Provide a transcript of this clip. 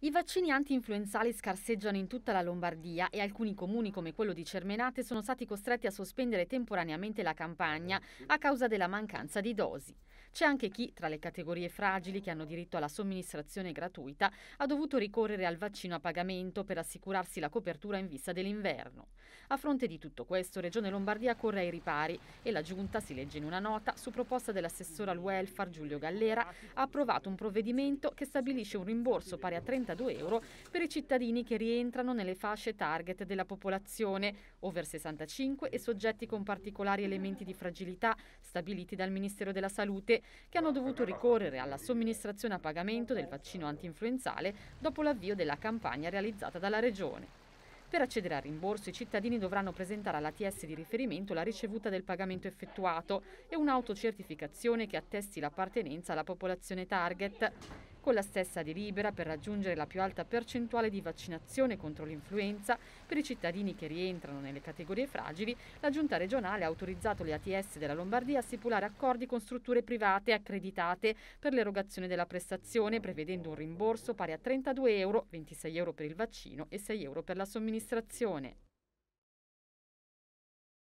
I vaccini anti-influenzali scarseggiano in tutta la Lombardia e alcuni comuni come quello di Cermenate sono stati costretti a sospendere temporaneamente la campagna a causa della mancanza di dosi. C'è anche chi, tra le categorie fragili che hanno diritto alla somministrazione gratuita, ha dovuto ricorrere al vaccino a pagamento per assicurarsi la copertura in vista dell'inverno. A fronte di tutto questo, Regione Lombardia corre ai ripari e la Giunta, si legge in una nota, su proposta dell'assessore al welfare Giulio Gallera, ha approvato un provvedimento che stabilisce un rimborso pari a 32 euro per i cittadini che rientrano nelle fasce target della popolazione, over 65 e soggetti con particolari elementi di fragilità stabiliti dal Ministero della Salute, che hanno dovuto ricorrere alla somministrazione a pagamento del vaccino antinfluenzale dopo l'avvio della campagna realizzata dalla Regione. Per accedere al rimborso i cittadini dovranno presentare alla TS di riferimento la ricevuta del pagamento effettuato e un'autocertificazione che attesti l'appartenenza alla popolazione target con la stessa delibera per raggiungere la più alta percentuale di vaccinazione contro l'influenza per i cittadini che rientrano nelle categorie fragili, la Giunta regionale ha autorizzato le ATS della Lombardia a stipulare accordi con strutture private accreditate per l'erogazione della prestazione, prevedendo un rimborso pari a 32 euro, 26 euro per il vaccino e 6 euro per la somministrazione.